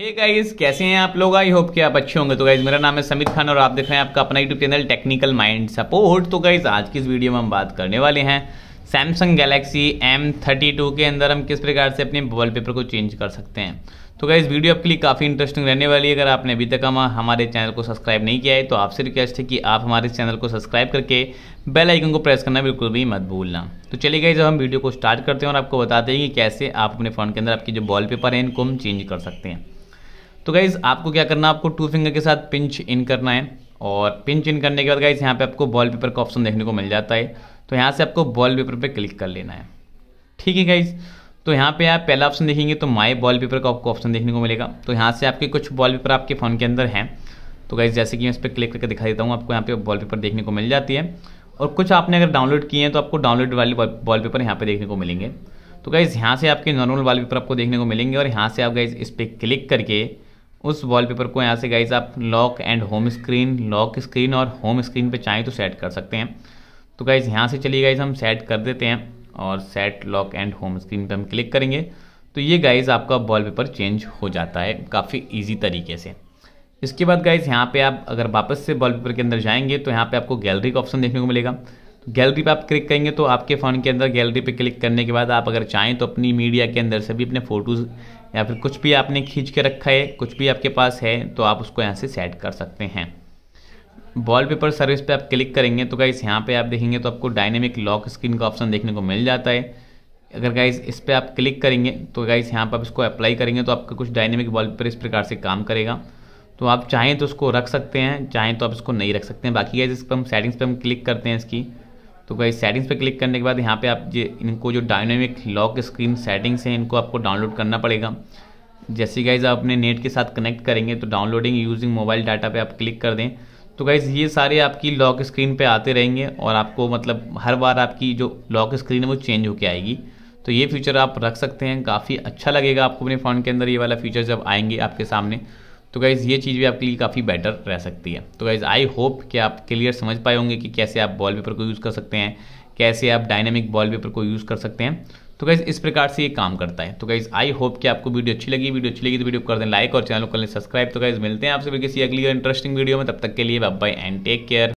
हे hey guys कैसे हैं आप लोग आई होप कि आप अच्छे होंगे तो गाइज मेरा नाम है समित खान और आप देख रहे हैं आपका अपना YouTube channel technical mind support तो गाइज आज की इस वीडियो में हम बात करने वाले हैं Samsung Galaxy M thirty two के अंदर हम किस प्रकार से अपने वॉल पेपर को चेंज कर सकते हैं तो गाइज वीडियो आपके लिए काफ़ी इंटरेस्टिंग रहने वाली है अगर आपने अभी तक हम हमारे चैनल को सब्सक्राइब नहीं किया है तो आपसे रिक्वेस्ट है कि आप हमारे चैनल को सब्सक्राइब करके बेल आइकन को प्रेस करना बिल्कुल भी मत भूलना तो चलिए गाइज हम वीडियो को स्टार्ट करते हैं और आपको बताते हैं कि कैसे आप अपने फ़ोन के अंदर आपके जो वॉल पेपर हैं इनको हम चेंज कर सकते हैं तो गाइज़ आपको क्या करना है आपको टू फिंगर के साथ पिंच इन करना है और पिंच इन करने के बाद गाइज़ यहाँ पे आपको बॉल पेपर का ऑप्शन देखने को मिल जाता है तो यहाँ से आपको बॉल पेपर पर क्लिक कर लेना है ठीक है गाइज़ तो यहाँ पे आप पहला ऑप्शन देखेंगे तो माई बॉल पेपर का आपको ऑप्शन देखने को मिलेगा तो यहाँ से आपके कुछ बॉल पेपर आपके फ़ोन के अंदर हैं तो गाइज़ जैसे कि मैं इस पर क्लिक करके दिखा देता हूँ आपको यहाँ पे बॉल पेपर देखने को मिल जाती है और कुछ आपने अगर डाउनलोड किए हैं तो आपको डाउनलोड वाले बॉल पेपर यहाँ पर देखने को मिलेंगे तो गाइज़ यहाँ से आपके नॉर्मल वाल पेपर आपको देखने को मिलेंगे और यहाँ से आप गाइज़ इस पर क्लिक करके उस वॉलपेपर को यहाँ से गाइज आप lock and home screen lock screen और होम स्क्रीन पे चाहें तो सेट कर सकते हैं तो गाइज यहाँ से चलिए गाइज हम सेट कर देते हैं और set lock and home screen पे हम क्लिक करेंगे तो ये गाइज आपका वॉलपेपर चेंज हो जाता है काफ़ी ईजी तरीके से इसके बाद गाइज यहाँ पे आप अगर वापस से वॉलपेपर के अंदर जाएंगे तो यहाँ पे आपको गैलरी का ऑप्शन देखने को मिलेगा तो गैलरी पे आप क्लिक करेंगे तो आपके फ़ोन के अंदर गैलरी पे क्लिक करने के बाद आप अगर चाहें तो अपनी मीडिया के अंदर से भी अपने फ़ोटोज़ या फिर कुछ भी आपने खींच के रखा है कुछ भी आपके पास है तो आप उसको यहाँ से सेट कर सकते हैं वॉलपेपर सर्विस पे आप क्लिक करेंगे तो गाइस यहाँ पे आप देखेंगे तो आपको डायनेमिक लॉक स्क्रीन का ऑप्शन देखने को मिल जाता है अगर गाइस इस पर आप क्लिक करेंगे तो गाइस यहाँ पर आप इसको अप्लाई करेंगे तो आपका कुछ डायनेमिक वॉलपेपर इस प्रकार से काम करेगा तो आप चाहें तो उसको रख सकते हैं चाहें तो आप इसको नहीं रख सकते हैं बाकी गाइज इस पर हम सेटिंग्स पर हम क्लिक करते हैं इसकी तो गाइस सेटिंग्स पे क्लिक करने के बाद यहाँ पे आप जो इनको जो डायनेमिक लॉक स्क्रीन सेटिंग्स हैं इनको आपको डाउनलोड करना पड़ेगा जैसे गाइज आप अपने नेट के साथ कनेक्ट करेंगे तो डाउनलोडिंग यूजिंग मोबाइल डाटा पे आप क्लिक कर दें तो गाइस ये सारे आपकी लॉक स्क्रीन पे आते रहेंगे और आपको मतलब हर बार आपकी जो लॉक स्क्रीन है वो चेंज होकर आएगी तो ये फीचर आप रख सकते हैं काफ़ी अच्छा लगेगा आपको अपने फ़ोन के अंदर ये वाला फीचर जब आएंगे आपके सामने तो गाइज़ ये चीज़ भी आपके लिए काफ़ी बेटर रह सकती है तो गाइज़ आई होप कि आप क्लियर समझ पाए होंगे कि कैसे आप बॉल पेपर को यूज़ कर सकते हैं कैसे आप डायनेमिक बॉल पेपर को यूज़ कर सकते हैं तो गाइज़ इस प्रकार से ये काम करता है तो गाइज़ आई होप कि आपको वीडियो अच्छी लगी वीडियो अच्छी लगी तो वीडियो कर दें लाइक और चैनल को कर लें सब्सक्राइब तो गाइज़ मिलते हैं आपसे भी किसी अगली और इंटरेस्टिंग वीडियो में तब तक के लिए बाय एंड टेक केयर